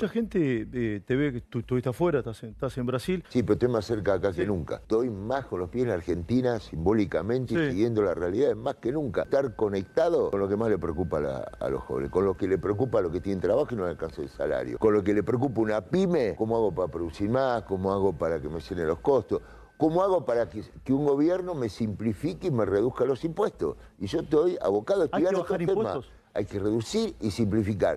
mucha gente eh, te ve que tú estuviste afuera, estás en, estás en, Brasil. Sí, pero estoy más cerca acá que nunca. Estoy más con los pies en Argentina simbólicamente y siguiendo la realidad, más que nunca. Estar conectado con lo que más le preocupa a, los jóvenes, con lo que le preocupa a los que tienen trabajo y no alcanza el salario, con lo que le preocupa una pyme, cómo hago para producir más, cómo hago para que me llenen los costos. ¿Cómo hago para que, que, un gobierno me simplifique y me reduzca los impuestos? Y yo estoy abocado a estudiar estos temas. Hay que reducir y simplificar.